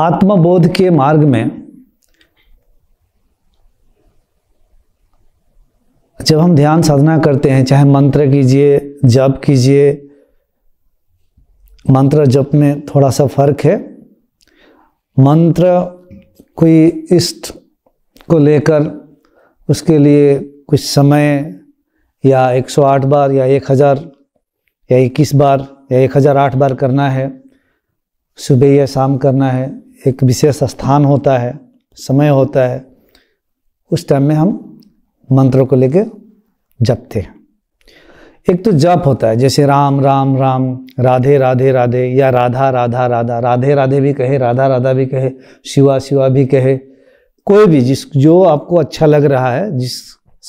आत्मबोध के मार्ग में जब हम ध्यान साधना करते हैं चाहे मंत्र कीजिए जप कीजिए मंत्र जप में थोड़ा सा फर्क है मंत्र कोई इष्ट को लेकर उसके लिए कुछ समय या 108 बार या 1000 या 21 बार या 1008 बार करना है सुबह या शाम करना है एक विशेष स्थान होता है समय होता है उस टाइम में हम मंत्रों को लेके जपते हैं एक तो जप होता है जैसे राम राम राम राधे राधे राधे या राधा राधा राधा राधे राधे भी कहे राधा राधा भी कहे शिवा शिवा भी कहे कोई भी जिस जो आपको अच्छा लग रहा है जिस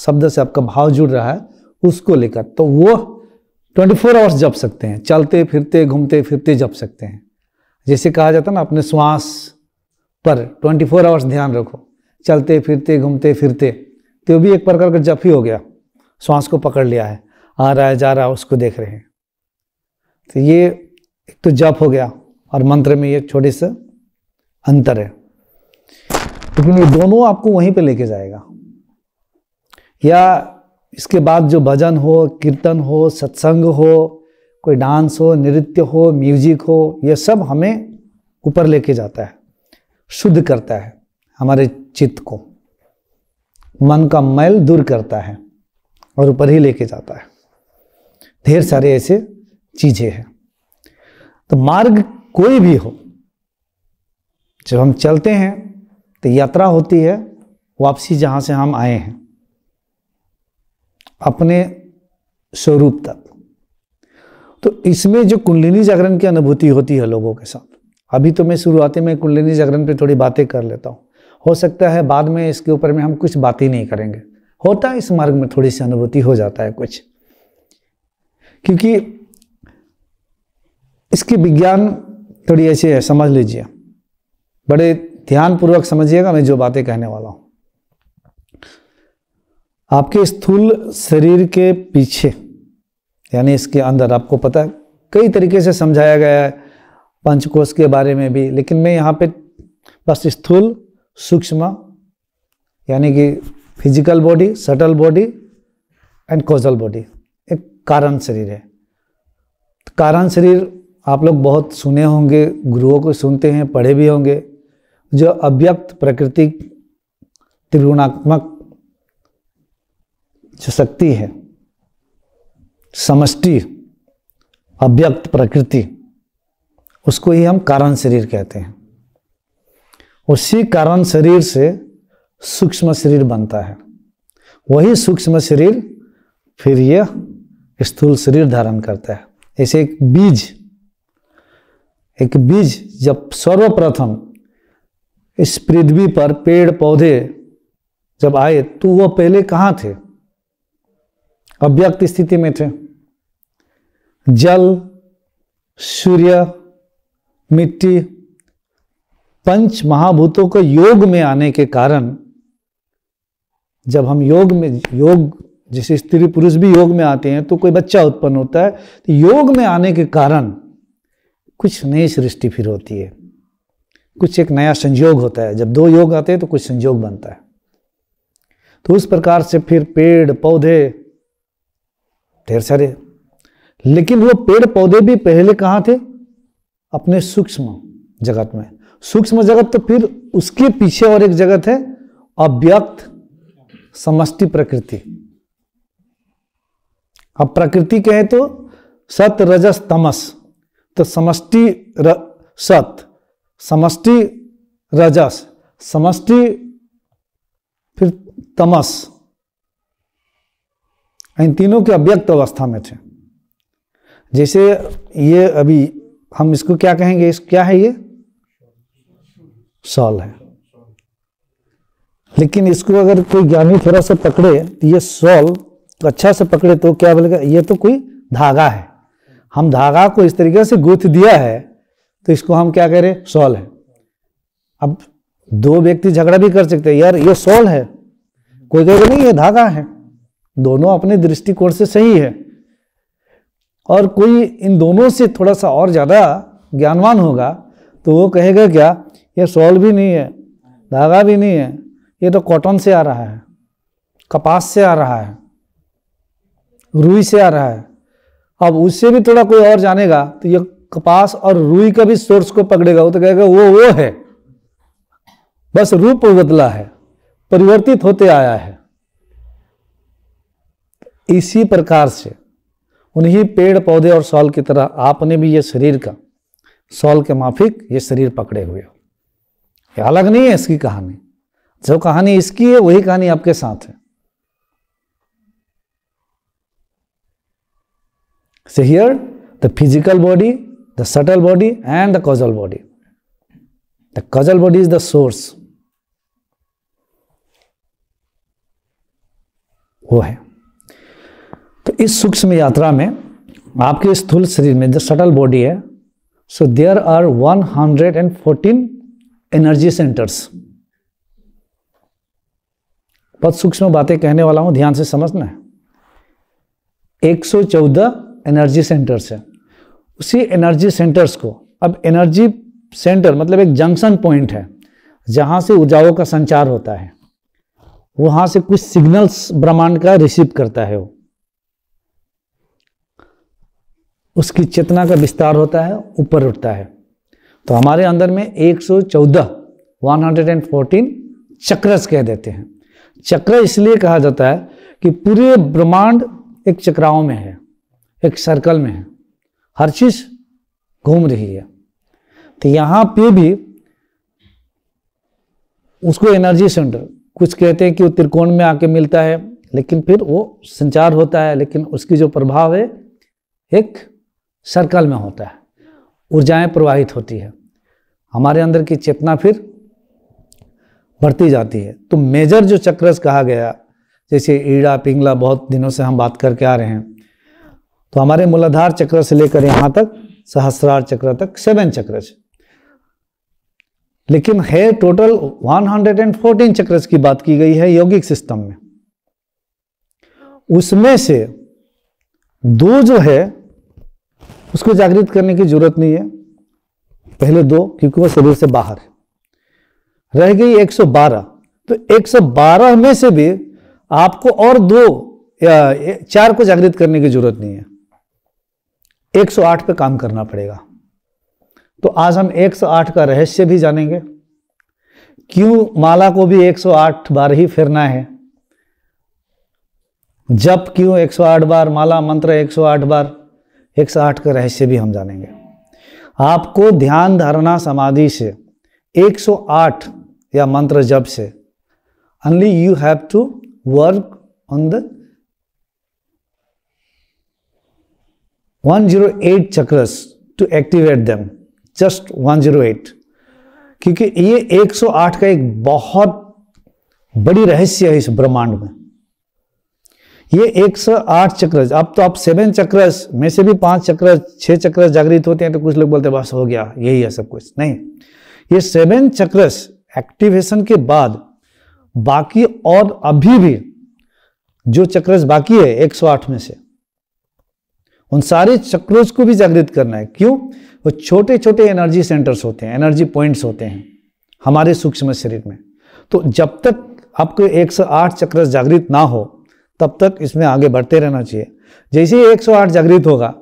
शब्द से आपका भाव जुड़ रहा है उसको लेकर तो वो 24 फोर आवर्स जप सकते हैं चलते फिरते घूमते फिरते जप सकते हैं जैसे कहा जाता ना अपने श्वास पर 24 फोर आवर्स ध्यान रखो चलते फिरते घूमते फिरते तो भी एक प्रकार का जप ही हो गया श्वास को पकड़ लिया है आ रहा है जा रहा है उसको देख रहे हैं तो ये एक तो जप हो गया और मंत्र में ये एक छोटे से अंतर है लेकिन ये दोनों आपको वहीं पे लेके जाएगा या इसके बाद जो भजन हो कीर्तन हो सत्संग हो कोई डांस हो नृत्य हो म्यूजिक हो यह सब हमें ऊपर लेके जाता है शुद्ध करता है हमारे चित्त को मन का मैल दूर करता है और ऊपर ही लेके जाता है ढेर सारे ऐसे चीजें हैं तो मार्ग कोई भी हो जब हम चलते हैं तो यात्रा होती है वापसी जहां से हम आए हैं अपने स्वरूप तक तो इसमें जो कुंडलिनी जागरण की अनुभूति होती है लोगों के साथ अभी तो मैं शुरुआती में कुंडलिनी जागरण पे थोड़ी बातें कर लेता हूँ हो सकता है बाद में इसके ऊपर में हम कुछ बात ही नहीं करेंगे होता है इस मार्ग में थोड़ी सी अनुभूति हो जाता है कुछ क्योंकि इसकी विज्ञान थोड़ी ऐसी है समझ लीजिए बड़े ध्यानपूर्वक समझिएगा मैं जो बातें कहने वाला हूं आपके स्थूल शरीर के पीछे यानी इसके अंदर आपको पता है कई तरीके से समझाया गया है पंचकोश के बारे में भी लेकिन मैं यहाँ पे बस स्थूल सूक्ष्म यानी कि physical body subtle body and causal body एक कारण शरीर है तो कारण शरीर आप लोग बहुत सुने होंगे गुरुओं को सुनते हैं पढ़े भी होंगे जो अव्यक्त प्रकृति त्रिगुणात्मक जो शक्ति है समष्टि अव्यक्त प्रकृति उसको ही हम कारण शरीर कहते हैं उसी कारण शरीर से सूक्ष्म शरीर बनता है वही सूक्ष्म शरीर फिर यह स्थूल शरीर धारण करता है ऐसे एक बीज एक बीज जब सर्वप्रथम इस पृथ्वी पर पेड़ पौधे जब आए तो वह पहले कहाँ थे अव्यक्त स्थिति में थे जल सूर्य मिट्टी पंच महाभूतों को योग में आने के कारण जब हम योग में योग जैसे स्त्री पुरुष भी योग में आते हैं तो कोई बच्चा उत्पन्न होता है तो योग में आने के कारण कुछ नई सृष्टि फिर होती है कुछ एक नया संयोग होता है जब दो योग आते हैं तो कुछ संयोग बनता है तो उस प्रकार से फिर पेड़ पौधे ढेर सारे लेकिन वो पेड़ पौधे भी पहले कहाँ थे अपने सूक्ष्म जगत में सूक्ष्म जगत तो फिर उसके पीछे और एक जगत है अव्यक्त समष्टि प्रकृति अब प्रकृति कहे तो सत रजस तमस तो समष्टि सत समष्टि रजस समष्टि फिर तमस इन तीनों के अव्यक्त अवस्था में थे जैसे ये अभी हम इसको क्या कहेंगे इस क्या है ये सॉल है लेकिन इसको अगर कोई ज्ञानी थोड़ा सा पकड़े तो ये सॉल तो अच्छा से पकड़े तो क्या बोलेगा ये तो कोई धागा है हम धागा को इस तरीके से गुथ दिया है तो इसको हम क्या कह हैं सॉल है अब दो व्यक्ति झगड़ा भी कर सकते हैं यार ये सॉल है कोई कहेगा नहीं ये धागा है दोनों अपने दृष्टिकोण से सही है और कोई इन दोनों से थोड़ा सा और ज़्यादा ज्ञानवान होगा तो वो कहेगा क्या ये सॉल भी नहीं है धागा भी नहीं है ये तो कॉटन से आ रहा है कपास से आ रहा है रुई से आ रहा है अब उससे भी थोड़ा कोई और जानेगा तो ये कपास और रुई का भी सोर्स को पकड़ेगा वो तो कहेगा वो वो है बस रूप बदला है परिवर्तित होते आया है इसी प्रकार से उन्हीं पेड़ पौधे और सॉल की तरह आपने भी ये शरीर का सॉल के माफिक ये शरीर पकड़े हुए हो अलग नहीं है इसकी कहानी जो कहानी इसकी है वही कहानी आपके साथ है से here the physical body the subtle body and the causal body the causal body is the source वो है तो इस सूक्ष्म यात्रा में आपके स्थूल शरीर में जो सटल बॉडी है so there are 114 energy centres बहुत सूक्ष्म बातें कहने वाला हूं ध्यान से समझना है 114 एनर्जी सेंटर्स है उसी एनर्जी सेंटर्स को अब एनर्जी सेंटर मतलब एक जंक्शन पॉइंट है जहां से ऊर्जाओं का संचार होता है वहां से कुछ सिग्नल्स ब्रह्मांड का रिसीव करता है वो उसकी चेतना का विस्तार होता है ऊपर उठता है तो हमारे अंदर में 114 114 चक्रस कह देते हैं चक्र इसलिए कहा जाता है कि पूरे ब्रह्मांड एक चक्राव में है एक सर्कल में है हर चीज घूम रही है तो यहाँ पे भी उसको एनर्जी सेंटर कुछ कहते हैं कि वो त्रिकोण में आके मिलता है लेकिन फिर वो संचार होता है लेकिन उसकी जो प्रभाव है एक सर्कल में होता है ऊर्जाएं प्रवाहित होती है हमारे अंदर की चेतना फिर बढ़ती जाती है तो मेजर जो चक्रस कहा गया जैसे ईड़ा पिंगला बहुत दिनों से हम बात करके आ रहे हैं तो हमारे मूलाधार चक्र से लेकर यहाँ तक सहस्रार चक्र तक सेवन चक्रस लेकिन है टोटल 114 चक्रस की बात की गई है यौगिक सिस्टम में उसमें से दो जो है उसको जागृत करने की जरूरत नहीं है पहले दो क्योंकि वह शरीर से बाहर है रह गई 112 तो 112 में से भी आपको और दो या चार को जागृत करने की जरूरत नहीं है 108 पे काम करना पड़ेगा तो आज हम 108 का रहस्य भी जानेंगे क्यों माला को भी 108 बार ही फिरना है जप क्यों 108 बार माला मंत्र 108 बार एक सौ आठ का रहस्य भी हम जानेंगे आपको ध्यान धारणा समाधि से 108 या मंत्र जप से only you have to zero eight chakras 108 activate them just one zero 108 क्योंकि ये 108 का एक बहुत बड़ी रहस्य है इस ब्रह्मांड में ये 108 चक्रज अब तो आप सेवन चक्रज में से भी पांच चक्रज छह चक्रज जागृत होते हैं तो कुछ लोग बोलते हैं बस हो गया यही है सब कुछ नहीं ये सेवन चक्रस एक्टिवेशन के बाद बाकी और अभी भी जो चक्रस बाकी है 108 में से उन सारे चक्रोज को भी जागृत करना है क्यों वो छोटे छोटे एनर्जी सेंटर्स होते हैं एनर्जी पॉइंट्स होते हैं हमारे सूक्ष्म शरीर में तो जब तक आपके 108 चक्रस जागृत ना हो तब तक इसमें आगे बढ़ते रहना चाहिए जैसे ही 108 जागृत होगा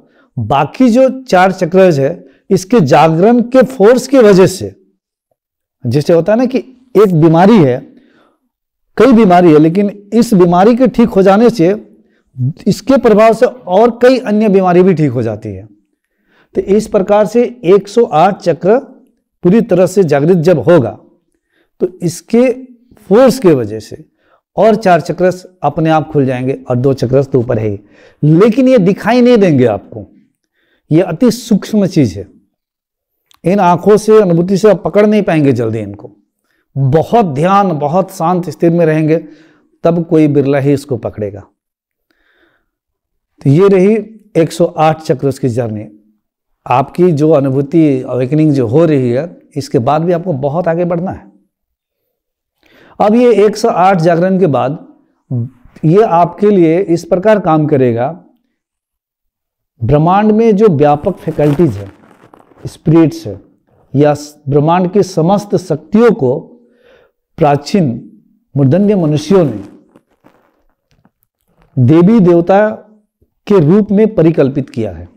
बाकी जो चार चक्र है इसके जागरण के फोर्स की वजह से जैसे होता है ना कि एक बीमारी है कई बीमारी है लेकिन इस बीमारी के ठीक हो जाने से इसके प्रभाव से और कई अन्य बीमारी भी ठीक हो जाती है तो इस प्रकार से 108 चक्र पूरी तरह से जागृत जब होगा तो इसके फोर्स के वजह से और चार चक्रस अपने आप खुल जाएंगे और दो चक्रस तो ऊपर है ही लेकिन ये दिखाई नहीं देंगे आपको ये अति सूक्ष्म चीज है इन आंखों से अनुभूति से आप पकड़ नहीं पाएंगे जल्दी इनको बहुत ध्यान बहुत शांत स्थिति में रहेंगे तब कोई बिरला ही इसको पकड़ेगा तो ये रही 108 चक्रस की जर्नी आपकी जो अनुभूति अवेकनिंग जो हो रही है इसके बाद भी आपको बहुत आगे बढ़ना है अब ये 108 जागरण के बाद ये आपके लिए इस प्रकार काम करेगा ब्रह्मांड में जो व्यापक फैकल्टीज है स्प्रिट्स है या ब्रह्मांड की समस्त शक्तियों को प्राचीन मूर्धन्य मनुष्यों ने देवी देवता के रूप में परिकल्पित किया है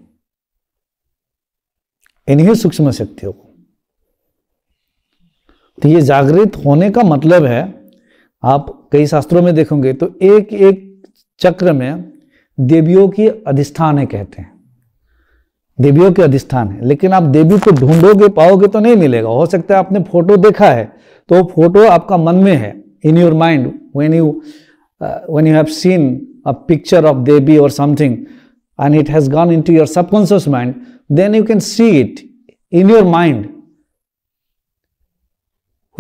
इन्हीं सूक्ष्म शक्तियों को तो ये जागृत होने का मतलब है आप कई शास्त्रों में देखोगे तो एक एक चक्र में देवियों की अधिष्ठान है कहते हैं देवियों के अधिष्ठान है लेकिन आप देवी को ढूंढोगे पाओगे तो नहीं मिलेगा हो सकता है आपने फोटो देखा है तो फोटो आपका मन में है in your mind when you when you have seen a picture of devi और something and it has gone into your subconscious mind then you can see it in your mind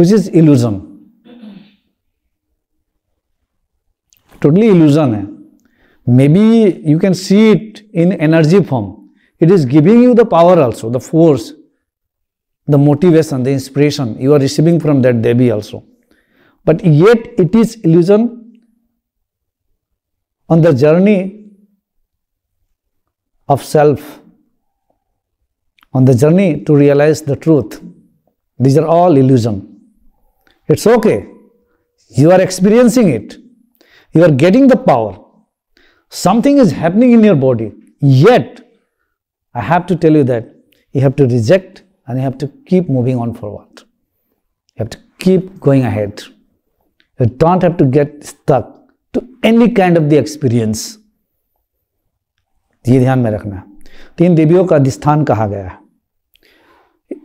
which is illusion totally illusion maybe you can see it in energy form it is giving you the power also the force the motivation the inspiration you are receiving from that devi also but yet it is illusion on the journey of self on the journey to realize the truth these are all illusion It's okay. You are experiencing it. You are getting the power. Something is happening in your body. Yet, I have to tell you that you have to reject and you have to keep moving on forward. You have to keep going ahead. You don't have to get stuck to any kind of the experience. ये ध्यान में रखना तीन देवियों का अधिष्ठान कहा गया है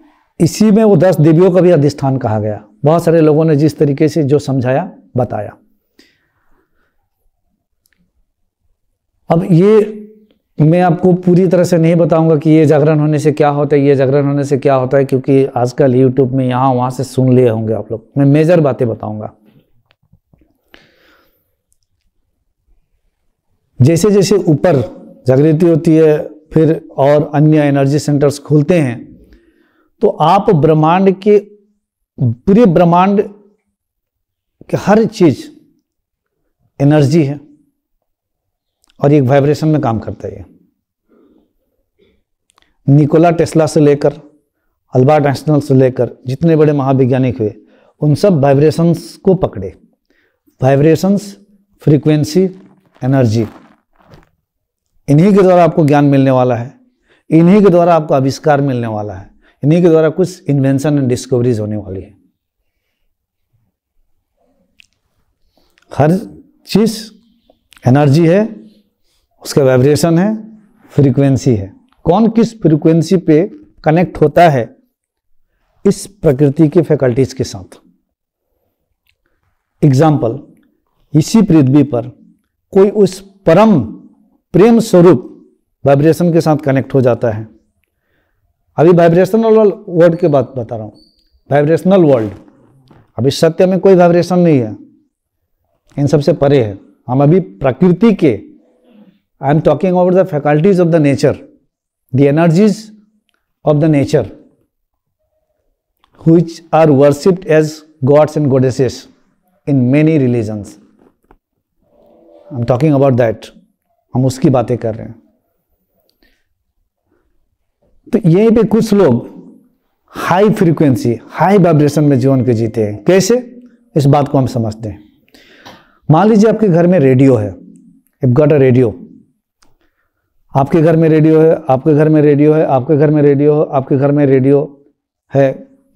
इसी में वो दस देवियों का भी अधिष्ठान कहा गया बहुत सारे लोगों ने जिस तरीके से जो समझाया बताया अब ये मैं आपको पूरी तरह से नहीं बताऊंगा कि ये जागरण होने से क्या होता है ये जागरण होने से क्या होता है क्योंकि आजकल यूट्यूब में यहां वहां से सुन लिए होंगे आप लोग मैं मेजर बातें बताऊंगा जैसे जैसे ऊपर जागृति होती है फिर और अन्य एनर्जी सेंटर्स खुलते हैं तो आप ब्रह्मांड के पूरे ब्रह्मांड के हर चीज एनर्जी है और एक वाइब्रेशन में काम करता है निकोला टेस्ला से लेकर अल्बर्ट नेशनल से लेकर जितने बड़े महाविज्ञानिक हुए उन सब वाइब्रेशंस को पकड़े वाइब्रेशंस फ्रीक्वेंसी एनर्जी इन्हीं के द्वारा आपको ज्ञान मिलने वाला है इन्हीं के द्वारा आपको आविष्कार मिलने वाला है इन्हीं के द्वारा कुछ इन्वेंशन एंड डिस्कवरीज होने वाली है हर चीज एनर्जी है उसका वाइब्रेशन है फ्रीक्वेंसी है कौन किस फ्रीक्वेंसी पे कनेक्ट होता है इस प्रकृति की फैकल्टीज के साथ एग्जाम्पल इसी पृथ्वी पर कोई उस परम प्रेम स्वरूप वाइब्रेशन के साथ कनेक्ट हो जाता है अभी वाइब्रेशनल वर्ल्ड की बात बता रहा हूँ वाइब्रेशनल वर्ल्ड अभी सत्य में कोई वाइब्रेशन नहीं है इन सबसे परे है हम अभी प्रकृति के I am talking about the faculties of the nature the energies of the nature are worshipped as gods and goddesses in many religions I am talking about that हम उसकी बातें कर रहे हैं तो यहीं पे कुछ लोग हाई फ्रीक्वेंसी हाई वाइब्रेशन में जीवन के जीते हैं कैसे इस बात को हम समझते हैं मान लीजिए आपके घर में रेडियो है इफ गॉट अ रेडियो आपके घर में रेडियो है आपके घर में रेडियो है आपके घर में रेडियो है आपके घर में रेडियो है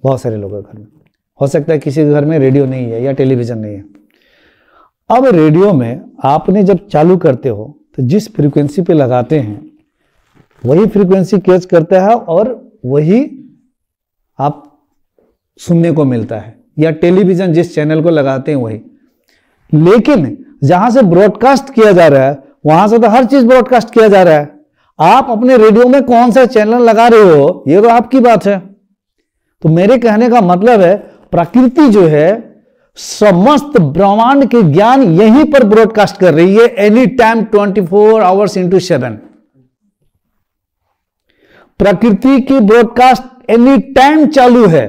बहुत सारे लोगों के घर में हो सकता है किसी के घर में रेडियो नहीं है या टेलीविज़न नहीं है अब रेडियो में आपने जब चालू करते हो तो जिस फ्रिक्वेंसी पे लगाते हैं वही फ्रीक्वेंसी कैच करता है और वही आप सुनने को मिलता है या टेलीविजन जिस चैनल को लगाते हैं वही लेकिन जहां से ब्रॉडकास्ट किया जा रहा है वहां से तो हर चीज ब्रॉडकास्ट किया जा रहा है आप अपने रेडियो में कौन सा चैनल लगा रहे हो यह तो आपकी बात है तो मेरे कहने का मतलब है प्रकृति जो है समस्त ब्रह्मांड के ज्ञान यहीं पर ब्रॉडकास्ट कर रही है any time twenty four hours into seven प्रकृति की ब्रॉडकास्ट एनी टाइम चालू है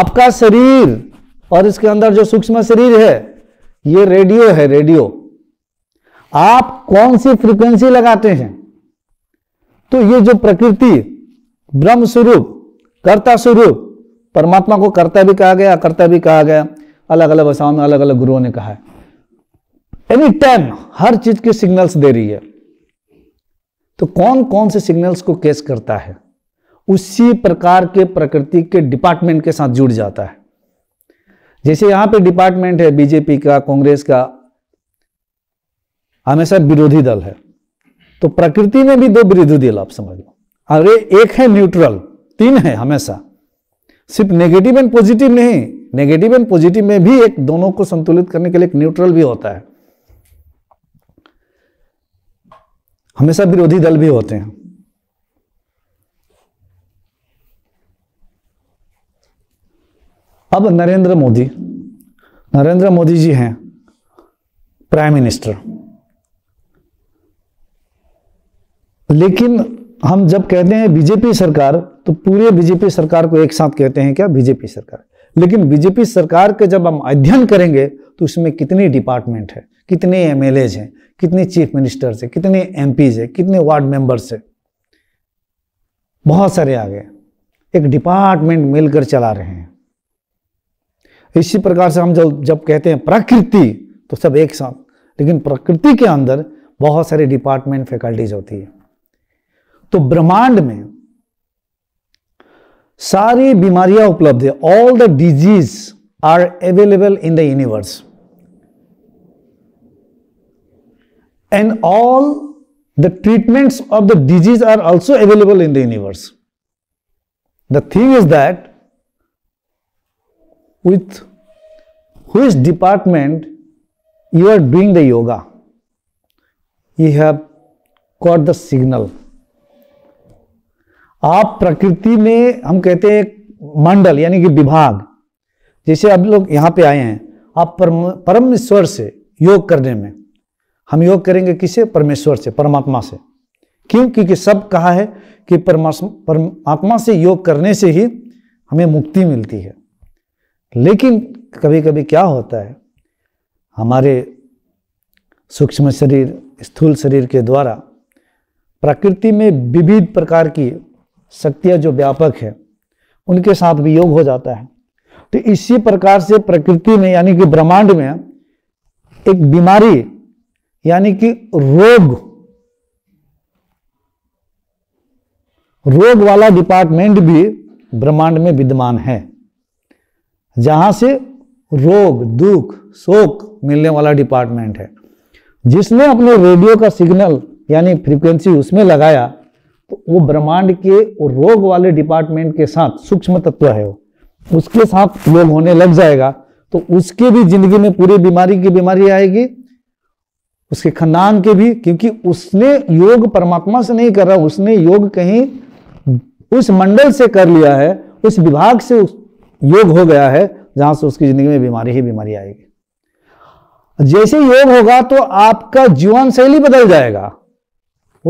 आपका शरीर और इसके अंदर जो सूक्ष्म शरीर है ये रेडियो है रेडियो आप कौन सी फ्रीक्वेंसी लगाते हैं तो ये जो प्रकृति ब्रह्म स्वरूप कर्ता स्वरूप परमात्मा को कर्ता भी कहा गया कर्ता भी कहा गया अलग अलग भाषाओं में अलग अलग गुरुओं ने कहा है एनी टाइम हर चीज की सिग्नल्स दे रही है तो कौन कौन से सिग्नल्स को कैच करता है उसी प्रकार के प्रकृति के डिपार्टमेंट के साथ जुड़ जाता है जैसे यहां पे डिपार्टमेंट है बीजेपी का कांग्रेस का हमेशा विरोधी दल है तो प्रकृति में भी दो विरोधी दल आप समझ लो अरे एक है न्यूट्रल तीन है हमेशा सिर्फ नेगेटिव एंड पॉजिटिव नहीं नेगेटिव एंड पॉजिटिव में भी एक दोनों को संतुलित करने के लिए एक न्यूट्रल भी होता है हमेशा विरोधी दल भी होते हैं अब नरेंद्र मोदी नरेंद्र मोदी जी हैं प्राइम मिनिस्टर लेकिन हम जब कहते हैं बीजेपी सरकार तो पूरे बीजेपी सरकार को एक साथ कहते हैं क्या बीजेपी सरकार लेकिन बीजेपी सरकार के जब हम अध्ययन करेंगे तो उसमें कितनी डिपार्टमेंट है कितने एम एल एज हैं कितने चीफ मिनिस्टर्स हैं कितने एम पीज हैं कितने वार्ड मेंबर्स हैं बहुत सारे आ गए एक डिपार्टमेंट मिलकर चला रहे हैं इसी प्रकार से हम जब जब कहते हैं प्रकृति तो सब एक साथ लेकिन प्रकृति के अंदर बहुत सारी डिपार्टमेंट फैकल्टीज होती है तो ब्रह्मांड में सारी बीमारियां उपलब्ध है all the disease are available in the universe and all the treatments of the disease are also available in the universe. The thing is that with which department you are doing the yoga, you have got the signal. आप प्रकृति में हम कहते हैं मंडल यानी कि विभाग जैसे आप लोग यहाँ पे आए हैं आप परम परमेश्वर से योग करने में हम योग करेंगे किसे परमेश्वर से परमात्मा से क्यों क्योंकि सब कहा है कि परमात्मा से योग करने से ही हमें मुक्ति मिलती है लेकिन कभी कभी क्या होता है हमारे सूक्ष्म शरीर स्थूल शरीर के द्वारा प्रकृति में विविध प्रकार की शक्तियाँ जो व्यापक है उनके साथ भी योग हो जाता है तो इसी प्रकार से प्रकृति में यानी कि ब्रह्मांड में एक बीमारी यानी कि रोग रोग वाला डिपार्टमेंट भी ब्रह्मांड में विद्यमान है जहां से रोग दुख शोक मिलने वाला डिपार्टमेंट है जिसने अपने रेडियो का सिग्नल यानी फ्रीक्वेंसी उसमें लगाया तो वो ब्रह्मांड के रोग वाले डिपार्टमेंट के साथ सूक्ष्म तत्व है वो उसके साथ लोग होने लग जाएगा तो उसके भी जिंदगी में पूरी बीमारी की बीमारी आएगी उसके खनान के भी क्योंकि उसने योग परमात्मा से नहीं कर रहा उसने योग कहीं उस मंडल से कर लिया है उस विभाग से योग हो गया है जहां से उसकी जिंदगी में बीमारी ही बीमारी आएगी जैसे योग होगा तो आपका जीवन शैली बदल जाएगा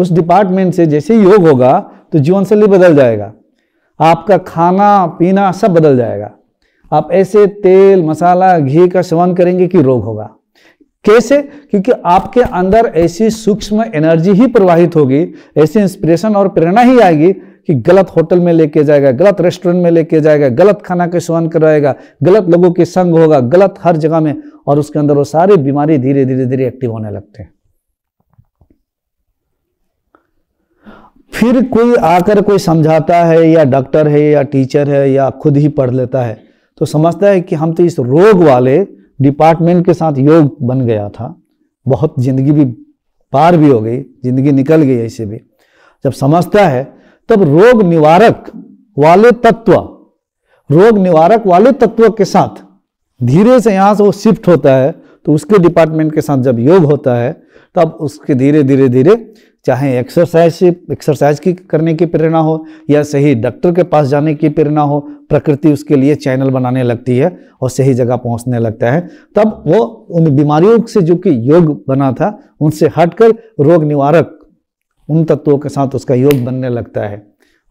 उस डिपार्टमेंट से जैसे योग होगा तो जीवन शैली बदल जाएगा आपका खाना पीना सब बदल जाएगा आप ऐसे तेल मसाला घी का सेवन करेंगे कि रोग होगा कैसे क्योंकि आपके अंदर ऐसी सूक्ष्म एनर्जी ही प्रवाहित होगी ऐसी इंस्पिरेशन और प्रेरणा ही आएगी कि गलत होटल में लेके जाएगा गलत रेस्टोरेंट में लेके जाएगा गलत खाना के सेवन कराएगा गलत लोगों के संग होगा गलत हर जगह में और उसके अंदर वो सारी बीमारी धीरे धीरे धीरे एक्टिव होने लगते हैं फिर कोई आकर कोई समझाता है या डॉक्टर है या टीचर है या खुद ही पढ़ लेता है तो समझता है कि हम तो इस रोग वाले डिपार्टमेंट के साथ योग बन गया था बहुत जिंदगी भी पार भी हो गई जिंदगी निकल गई ऐसे भी जब समझता है तब रोग निवारक वाले तत्व रोग निवारक वाले तत्व के साथ धीरे से यहां से वो शिफ्ट होता है तो उसके डिपार्टमेंट के साथ जब योग होता है तब उसके धीरे धीरे धीरे चाहे एक्सरसाइज से एक्सरसाइज की करने की प्रेरणा हो या सही डॉक्टर के पास जाने की प्रेरणा हो प्रकृति उसके लिए चैनल बनाने लगती है और सही जगह पहुंचने लगता है तब वो उन बीमारियों से जो कि योग बना था उनसे हटकर रोग निवारक उन तत्वों के साथ उसका योग बनने लगता है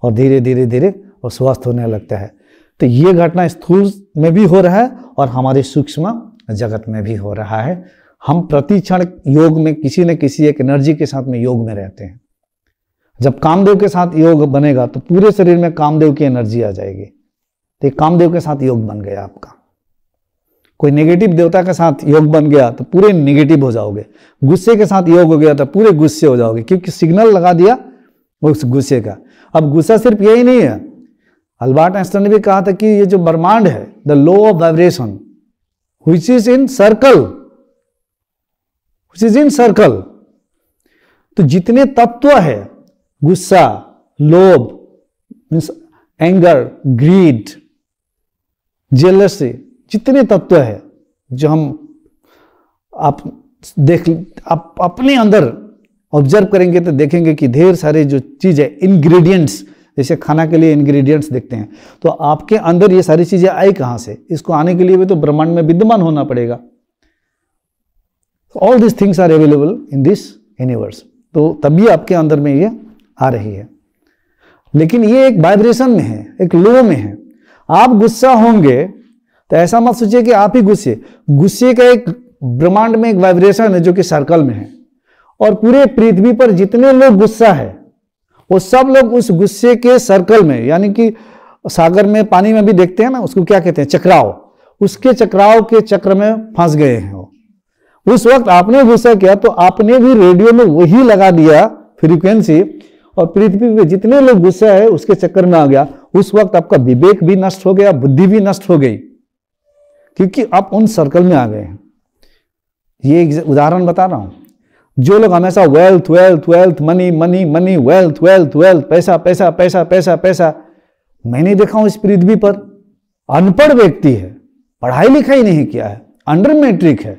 और धीरे धीरे धीरे वो स्वस्थ होने लगता है तो ये घटना स्थूल में भी हो रहा है और हमारे सूक्ष्म जगत में भी हो रहा है हम प्रति क्षण योग में किसी न किसी एक एनर्जी के साथ में योग में रहते हैं जब कामदेव के साथ योग बनेगा तो पूरे शरीर में कामदेव की एनर्जी आ जाएगी तो कामदेव के साथ योग बन गया आपका कोई नेगेटिव देवता के साथ योग बन गया तो पूरे नेगेटिव हो जाओगे गुस्से के साथ योग हो गया तो पूरे गुस्से हो जाओगे क्योंकि सिग्नल लगा दिया उस गुस्से का अब गुस्सा सिर्फ यही नहीं है अल्बर्ट आइंस्टाइन ने भी कहा था कि ये जो ब्रह्मांड है the law of vibration which is in circle which is in circle तो जितने तत्व है गुस्सा लोभ मीन्स एंगर ग्रीड जेलसी जितने तत्व है जो हम आप देख आप अपने अंदर ऑब्जर्व करेंगे तो देखेंगे कि ढेर सारे जो चीज है इंग्रेडिएंट्स जैसे खाना के लिए इंग्रेडिएंट्स देखते हैं तो आपके अंदर ये सारी चीज़ें आई कहां से इसको आने के लिए भी तो ब्रह्मांड में विद्यमान होना पड़ेगा all this things are available in this universe तो तभी आपके अंदर में ये आ रही है लेकिन ये एक वाइब्रेशन में है एक लो में है आप गुस्सा होंगे तो ऐसा मत सोचिए कि आप ही गुस्से गुस्से का एक ब्रह्मांड में एक वाइब्रेशन है जो कि सर्कल में है और पूरे पृथ्वी पर जितने लोग गुस्सा है वो सब लोग उस गुस्से के सर्कल में यानी कि सागर में पानी में भी देखते हैं ना उसको क्या कहते हैं चक्राव उसके चक्राव के चक्र में फंस गए हैं वो उस वक्त आपने गुस्सा किया तो आपने भी रेडियो में वही लगा दिया फ्रीक्वेंसी और पृथ्वी पे जितने लोग गुस्सा है उसके चक्कर में आ गया उस वक्त आपका विवेक भी नष्ट हो गया बुद्धि भी नष्ट हो गई क्योंकि आप उन सर्कल में आ गए हैं ये उदाहरण बता रहा हूं जो लोग हमेशा wealth wealth wealth money money money wealth wealth wealth पैसा पैसा पैसा पैसा पैसा मैं नहीं देखा हूं इस पृथ्वी पर अनपढ़ व्यक्ति है पढ़ाई लिखाई नहीं किया है अंडर मैट्रिक है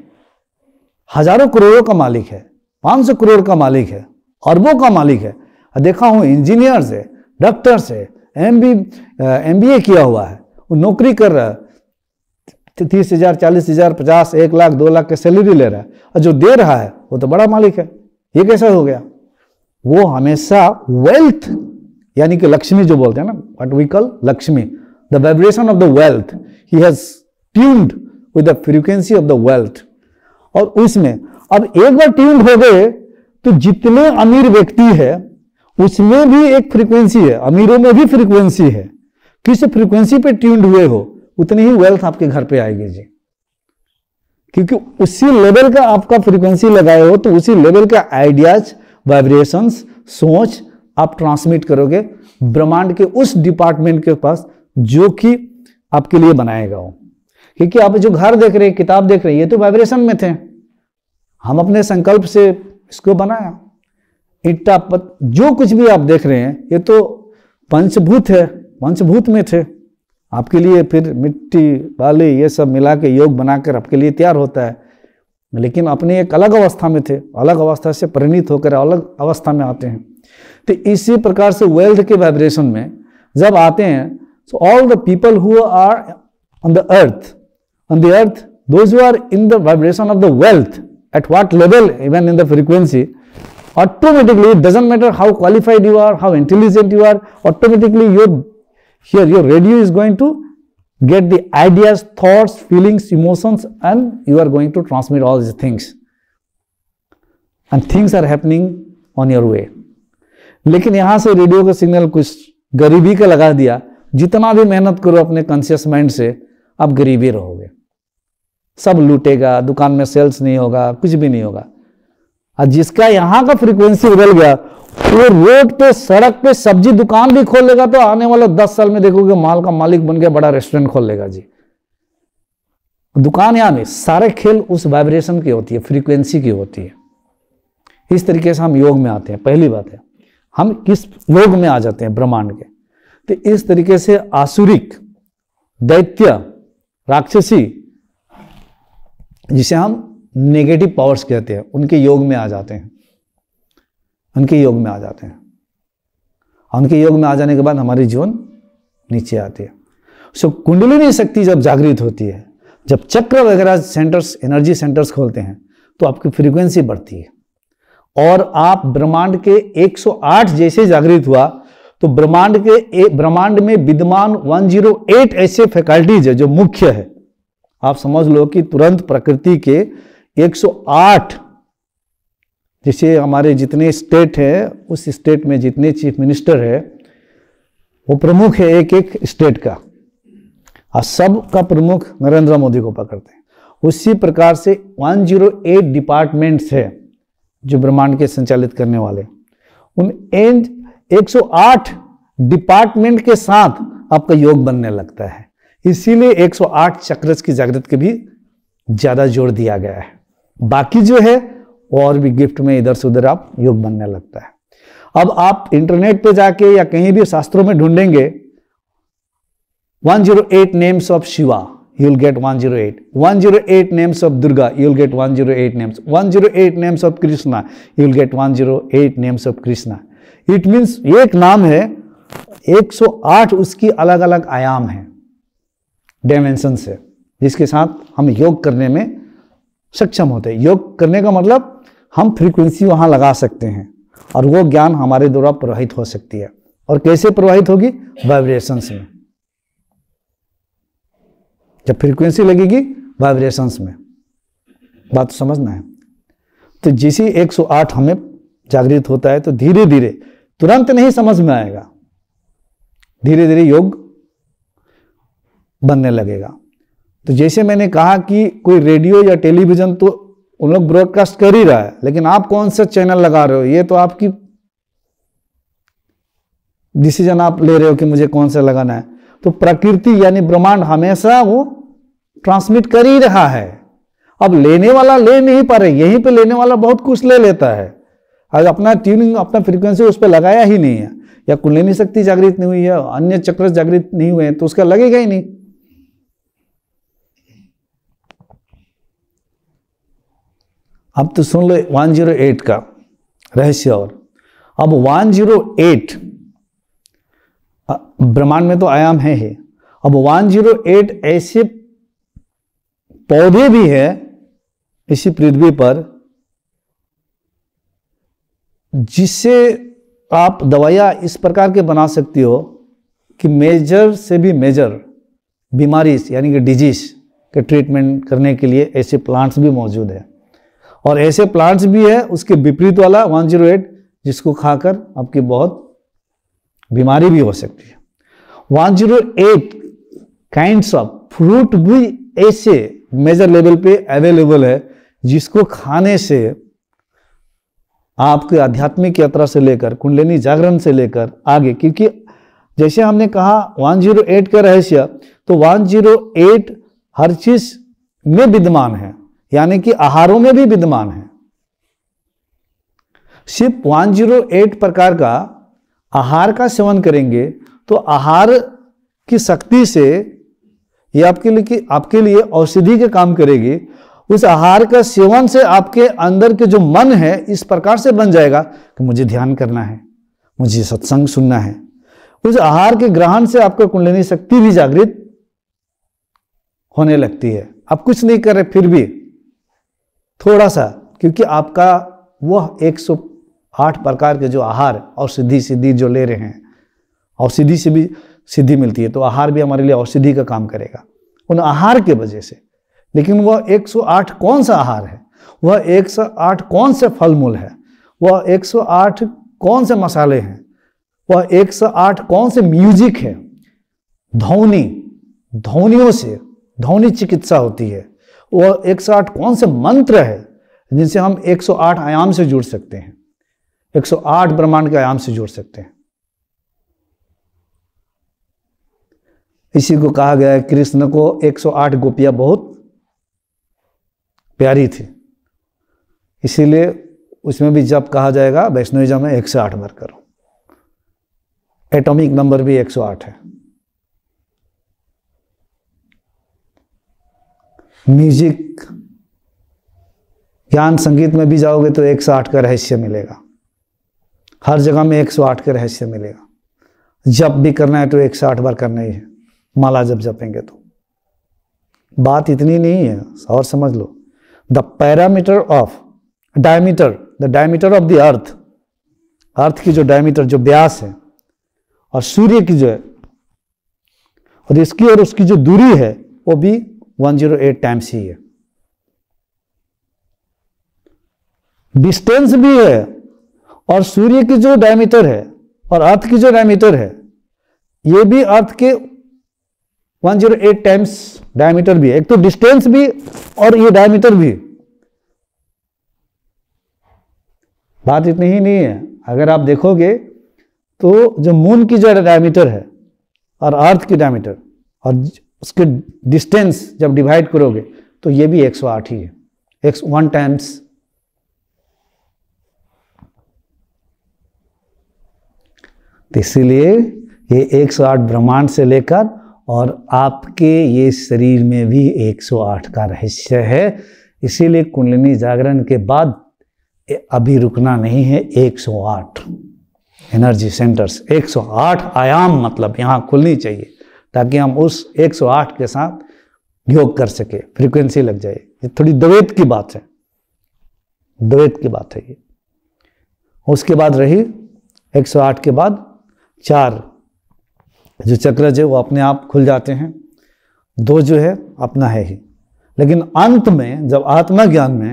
हजारों करोड़ों का मालिक है पांच सौ करोड़ का मालिक है अरबों का मालिक है देखा हूं इंजीनियर्स है डॉक्टर्स है M B M B A किया हुआ है वो नौकरी कर रहा है तो तीस हजार चालीस हजार पचास एक लाख दो लाख के सैलरी ले रहा है और जो दे रहा है वो तो बड़ा मालिक है ये कैसा हो गया वो हमेशा वेल्थ यानी कि लक्ष्मी जो बोलते हैं ना what we call Lakshmi the vibration of the wealth he has tuned with the frequency of the wealth और उसमें अब एक बार ट्यून्ड हो गए तो जितने अमीर व्यक्ति है उसमें भी एक फ्रीक्वेंसी है अमीरों में भी फ्रीक्वेंसी है किस फ्रीक्वेंसी पे ट्यून्ड हुए हो उतनी ही वेल्थ आपके घर पे आएगी जी क्योंकि उसी लेवल का आपका फ्रीक्वेंसी लगाए हो तो उसी लेवल का आइडियाज वाइब्रेशंस सोच आप ट्रांसमिट करोगे ब्रह्मांड के उस डिपार्टमेंट के पास जो कि आपके लिए बनाएगा हो क्योंकि आप जो घर देख रहे हैं किताब देख रहे हैं ये तो वाइब्रेशन में थे हम अपने संकल्प से इसको बनाया इट्टा पत जो कुछ भी आप देख रहे हैं ये तो पंचभूत है पंचभूत में थे आपके लिए फिर मिट्टी बाली ये सब मिला के योग बनाकर आपके लिए तैयार होता है लेकिन अपने एक अलग अवस्था में थे अलग अवस्था से परिणित होकर अलग अवस्था में आते हैं तो इसी प्रकार से वेल्थ के वाइब्रेशन में जब आते हैं so all the people who are on the earth on the earth those you are in the vibration of the wealth at what level even in the frequency automatically doesn't matter how qualified you are how intelligent you are automatically your Here your radio is going to get the ideas, thoughts, feelings, emotions and you are going to transmit all these things. And things are happening on your way. लेकिन यहाँ से radio का signal कुछ गरीबी का लगा दिया जितना भी मेहनत करो अपने कॉन्शियस माइंड से आप गरीबी रहोगे सब लूटेगा दुकान में सेल्स नहीं होगा कुछ भी नहीं होगा और जिसका यहां का फ्रीक्वेंसी बदल गया तो वो रोड पे सड़क पे सब्जी दुकान भी खोल लेगा तो आने वाले दस साल में देखोगे माल का मालिक बन गया बड़ा रेस्टोरेंट खोल लेगा जी दुकान या नहीं सारे खेल उस वाइब्रेशन की होती है फ्रीक्वेंसी की होती है इस तरीके से हम योग में आते हैं पहली बात है हम किस योग में आ जाते हैं ब्रह्मांड के तो इस तरीके से आसुरिक दैत्य राक्षसी जिसे हम नेगेटिव पावर्स कहते हैं उनके योग में आ जाते हैं उनके योग में आ जाते हैं उनके योग में आ जाने के बाद हमारी जीवन नीचे आती है सो कुंडलिनी शक्ति जब जागृत होती है जब चक्र वगैरह सेंटर्स एनर्जी सेंटर्स खोलते हैं तो आपकी फ्रीक्वेंसी बढ़ती है और आप ब्रह्मांड के 108 जैसे जागृत हुआ तो ब्रह्मांड के ब्रह्मांड में विद्यमान 108 ऐसे फैकल्टीज है जो मुख्य है आप समझ लो कि तुरंत प्रकृति के 108 सौ जैसे हमारे जितने स्टेट है उस स्टेट में जितने चीफ मिनिस्टर है वो प्रमुख है एक एक स्टेट का और सब का प्रमुख नरेंद्र मोदी को पकड़ते हैं उसी प्रकार से 108 डिपार्टमेंट्स है जो ब्रह्मांड के संचालित करने वाले उन एंड 108 डिपार्टमेंट के साथ आपका योग बनने लगता है इसीलिए 108 चक्रस की जागृत के भी ज़्यादा जोर दिया गया है बाकी जो है और भी गिफ्ट में इधर से उधर आप योग बनने लगता है अब आप इंटरनेट पे जाके या कहीं भी शास्त्रों में ढूंढेंगे 108 names of Shiva you will get 108. 108 names of Durga you will get 108 names. 108 of Krishna you will get 108 names of Krishna it means एक नाम है 108 उसकी अलग अलग आयाम है डायमेंशन से जिसके साथ हम योग करने में सक्षम होते हैं योग करने का मतलब हम फ्रीक्वेंसी वहाँ लगा सकते हैं और वो ज्ञान हमारे द्वारा प्रवाहित हो सकती है और कैसे प्रवाहित होगी वाइब्रेशंस में जब फ्रीक्वेंसी लगेगी वाइब्रेशंस में बात तो समझना है तो जिसी 108 हमें जागृत होता है तो धीरे धीरे तुरंत नहीं समझ में आएगा धीरे धीरे योग बनने लगेगा तो जैसे मैंने कहा कि कोई रेडियो या टेलीविज़न तो उन लोग ब्रॉडकास्ट कर ही रहा है लेकिन आप कौन सा चैनल लगा रहे हो ये तो आपकी डिसीजन आप ले रहे हो कि मुझे कौन सा लगाना है तो प्रकृति यानी ब्रह्मांड हमेशा वो ट्रांसमिट कर ही रहा है अब लेने वाला ले नहीं पा रहे यहीं पे लेने वाला बहुत कुछ ले लेता है आज अपना ट्यूनिंग अपना फ्रीक्वेंसी उस पर लगाया ही नहीं है या कुंडलिनी शक्ति जागृत नहीं हुई है अन्य चक्र जागृत नहीं हुए हैं तो उसका लगेगा ही नहीं अब तो सुन लो 108 का रहस्य और अब 108 ब्रह्मांड में तो आयाम है ही अब 108 ऐसे पौधे भी है इसी पृथ्वी पर जिससे आप दवाइयाँ इस प्रकार के बना सकती हो कि मेजर से भी मेजर बीमारी यानी कि डिजीज के ट्रीटमेंट करने के लिए ऐसे प्लांट्स भी मौजूद है और ऐसे प्लांट्स भी है उसके विपरीत वाला 108 जिसको खाकर आपकी बहुत बीमारी भी हो सकती है 108 काइंड्स ऑफ फ्रूट भी ऐसे मेजर लेवल पे अवेलेबल है जिसको खाने से आपके आध्यात्मिक यात्रा से लेकर कुंडलिनी जागरण से लेकर आगे क्योंकि जैसे हमने कहा 108 का रहस्य तो 108 हर चीज में विद्यमान है यानी कि आहारों में भी विद्यमान है सिर्फ 108 प्रकार का आहार का सेवन करेंगे तो आहार की शक्ति से ये आपके लिए आपके लिए औषधि के काम करेगी उस आहार का सेवन से आपके अंदर के जो मन है इस प्रकार से बन जाएगा कि मुझे ध्यान करना है मुझे सत्संग सुनना है उस आहार के ग्रहण से आपका कुंडलिनी शक्ति भी जागृत होने लगती है आप कुछ नहीं कर रहे फिर भी थोड़ा सा क्योंकि आपका वह 108 प्रकार के जो आहार और सिद्धि सिद्धि जो ले रहे हैं औषधि से भी सिद्धि मिलती है तो आहार भी हमारे लिए औषधि का काम करेगा उन आहार के वजह से लेकिन वह 108 कौन सा आहार है वह 108 कौन से फल मूल है वह 108 कौन से मसाले हैं वह 108 कौन से म्यूजिक है ध्वनि ध्वनियों से धौनी चिकित्सा होती है वो 108 कौन से मंत्र है जिनसे हम 108 आयाम से जुड़ सकते हैं 108 ब्रह्मांड के आयाम से जुड़ सकते हैं इसी को कहा गया है कृष्ण को 108 गोपियां बहुत प्यारी थी इसीलिए उसमें भी जब कहा जाएगा वैष्णविज्म में एक सौ आठ बार करो एटॉमिक नंबर भी 108 है म्यूजिक ज्ञान संगीत में भी जाओगे तो 108 का रहस्य मिलेगा हर जगह में 108 का रहस्य मिलेगा जब भी करना है तो 108 बार करना ही है माला जब जपेंगे तो बात इतनी नहीं है और समझ लो the parameter of diameter the diameter of the earth earth की जो डायमीटर जो ब्यास है और सूर्य की जो है और इसकी और उसकी जो दूरी है वो भी वन जीरो एट टाइम्स ही है डिस्टेंस भी है और सूर्य की जो डायमीटर है और अर्थ की जो डायमीटर है ये भी अर्थ के 108 टाइम्स डायमीटर भी है एक तो डिस्टेंस भी और ये डायमीटर भी बात इतनी ही नहीं है अगर आप देखोगे तो जो मून की जो डायमीटर है और अर्थ की डायमीटर और उसके डिस्टेंस जब डिवाइड करोगे तो ये भी 108 ही है एक्स वन टाइम्स तो इसीलिए ये 108 ब्रह्मांड से लेकर और आपके ये शरीर में भी 108 का रहस्य है इसीलिए कुंडलिनी जागरण के बाद अभी रुकना नहीं है 108 एनर्जी सेंटर्स 108 आयाम मतलब यहाँ खुलनी चाहिए ताकि हम उस 108 के साथ योग कर सके फ्रीक्वेंसी लग जाए ये थोड़ी द्वैत की बात है द्वैत की बात है ये उसके बाद रही 108 के बाद चार जो चक्र जो वो अपने आप खुल जाते हैं दो जो है अपना है ही लेकिन अंत में जब आत्मा ज्ञान में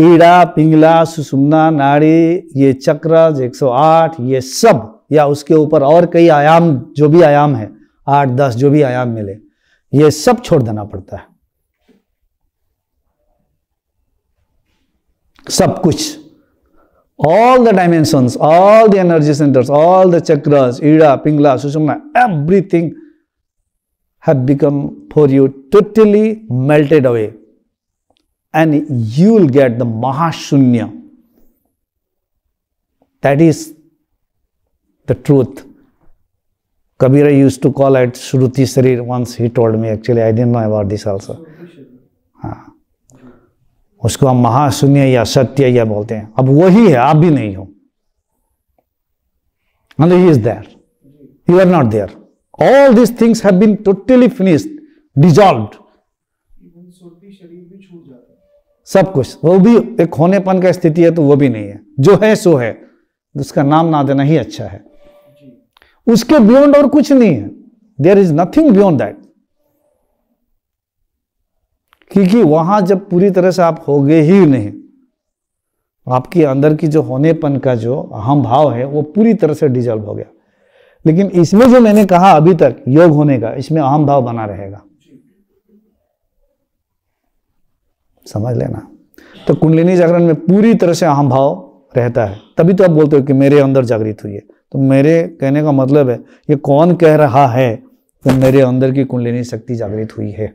ईड़ा पिंगला सुसुमना नाड़ी ये चक्र 108 ये सब या उसके ऊपर और कई आयाम जो भी आयाम है आठ दस जो भी आयाम मिले ये सब छोड़ देना पड़ता है सब कुछ all the dimension all the energy centres all the chakras Ida Pingala Sushma everything have become for you totally melted away and you will get the Mahashunya that is the truth Kabira used to call it Shruti Sarir once, he told me actually, I didn't know about this also. हाँ उसको हम महाशून्य या सत्य या बोलते हैं अब वही है आप भी नहीं हो मतलब he is there you are not there all this things have been totally finished dissolved सब कुछ वो भी एक होनेपन का स्थिति है तो वो भी नहीं है जो है सो है उसका नाम ना देना ही अच्छा है उसके बियॉन्ड और कुछ नहीं है there is nothing beyond that क्योंकि वहां जब पूरी तरह से आप हो गए ही नहीं आपके अंदर की जो होनेपन का जो अहम भाव है वो पूरी तरह से डिजॉल्व हो गया लेकिन इसमें जो मैंने कहा अभी तक योग होने का इसमें अहम भाव बना रहेगा समझ लेना तो कुंडलिनी जागरण में पूरी तरह से अहम भाव रहता है तभी तो आप बोलते हो कि मेरे अंदर जागृत हुई है तो मेरे कहने का मतलब है ये कौन कह रहा है कि तो मेरे अंदर की कुंडलिनी शक्ति जागृत हुई है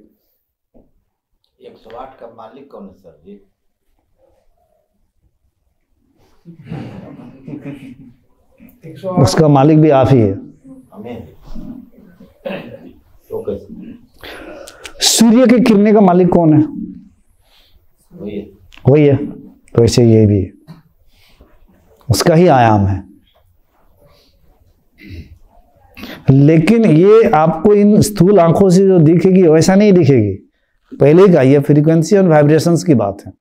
एक सौ आठ का मालिक कौन है सर जी उसका मालिक भी आप ही है सूर्य के किरने का मालिक कौन है वही है तो ऐसे ये भी है उसका ही आयाम है लेकिन ये आपको इन स्थूल आंखों से जो दिखेगी वैसा नहीं दिखेगी पहले का ये फ्रीक्वेंसी और वाइब्रेशंस की बात है